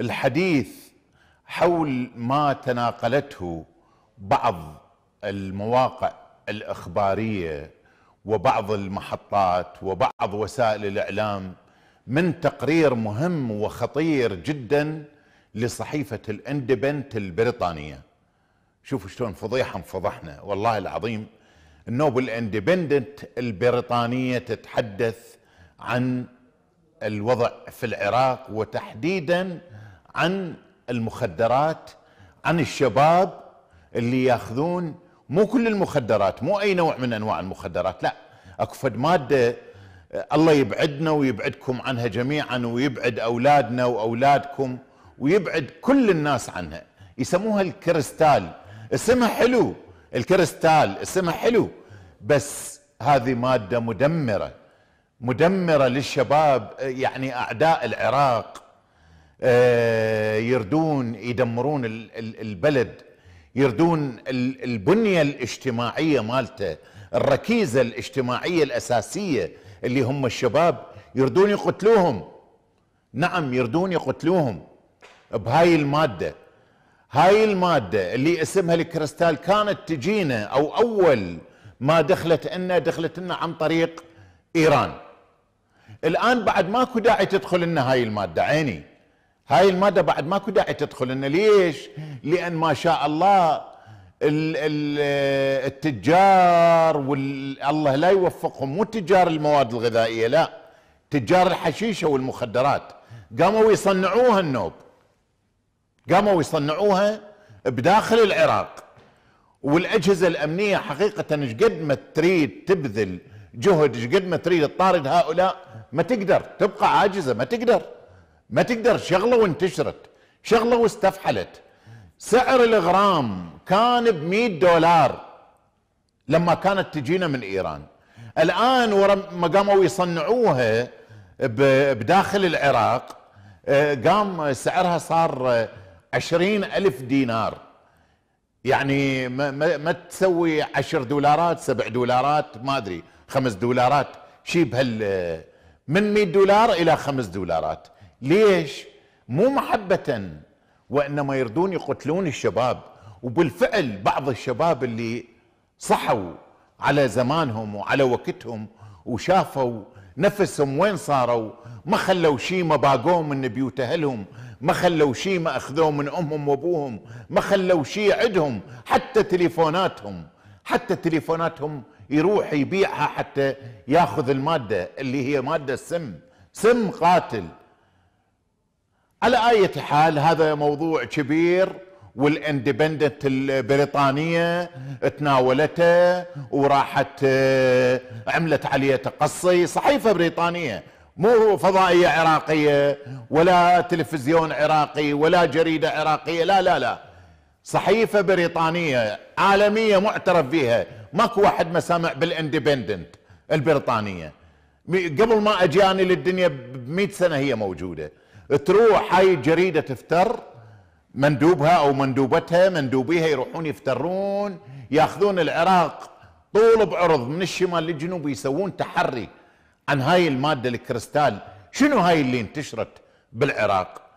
الحديث حول ما تناقلته بعض المواقع الاخباريه وبعض المحطات وبعض وسائل الاعلام من تقرير مهم وخطير جدا لصحيفه الاندبنت البريطانيه. شوفوا شلون فضيحه انفضحنا والله العظيم النوبل اندبندنت البريطانيه تتحدث عن الوضع في العراق وتحديدا عن المخدرات عن الشباب اللي ياخذون مو كل المخدرات مو اي نوع من انواع المخدرات لا اكو فد ماده آه، الله يبعدنا ويبعدكم عنها جميعا ويبعد اولادنا واولادكم ويبعد كل الناس عنها يسموها الكريستال اسمها حلو الكريستال اسمها حلو بس هذه ماده مدمره مدمره للشباب آه، يعني اعداء العراق آه، يردون يدمرون البلد يردون البنية الاجتماعية مالته الركيزة الاجتماعية الأساسية اللي هم الشباب يردون يقتلوهم نعم يردون يقتلوهم بهاي المادة هاي المادة اللي اسمها الكريستال كانت تجينا أو أول ما دخلت لنا دخلت لنا عن طريق إيران الآن بعد ماكو داعي تدخل لنا هاي المادة عيني هاي المادة بعد ماكو داعي تدخل لنا ليش لأن ما شاء الله التجار والله لا يوفقهم مو تجار المواد الغذائية لا تجار الحشيشة والمخدرات قاموا يصنعوها النوب قاموا يصنعوها بداخل العراق والأجهزة الأمنية حقيقة ايش قد ما تريد تبذل جهد ايش قد ما تريد تطارد هؤلاء ما تقدر تبقى عاجزة ما تقدر ما تقدر شغله وانتشرت شغله واستفحلت سعر الغرام كان ب 100 دولار لما كانت تجينا من ايران الان ورا ما قاموا يصنعوها بداخل العراق آه، قام سعرها صار عشرين ألف دينار يعني ما, ما, ما تسوي عشر دولارات سبع دولارات ما أدري خمس دولارات شي بهال من 100 دولار إلى خمس دولارات ليش مو محبة وإنما يردون يقتلون الشباب وبالفعل بعض الشباب اللي صحوا على زمانهم وعلى وقتهم وشافوا نفسهم وين صاروا ما خلوا شيء ما باقوه من بيوت اهلهم ما خلوا شيء ما اخذوه من امهم وابوهم ما خلوا شيء عندهم حتى تليفوناتهم حتى تليفوناتهم يروح يبيعها حتى ياخذ الماده اللي هي ماده السم سم قاتل على اية حال هذا موضوع كبير والاندبندنت البريطانية تناولته وراحت آه، عملت عليه تقصي صحيفة بريطانية مو فضائية عراقية ولا تلفزيون عراقي ولا جريدة عراقية لا لا لا صحيفة بريطانية عالمية معترف بها ماكو واحد ما سامع بالاندبندنت البريطانية قبل ما اجي انا للدنيا ب 100 سنة هي موجودة تروح هاي الجريدة تفتر مندوبها أو مندوبتها مندوبيها يروحون يفترون ياخذون العراق طول بعرض من الشمال للجنوب يسوون تحري عن هاي المادة الكريستال شنو هاي اللي انتشرت بالعراق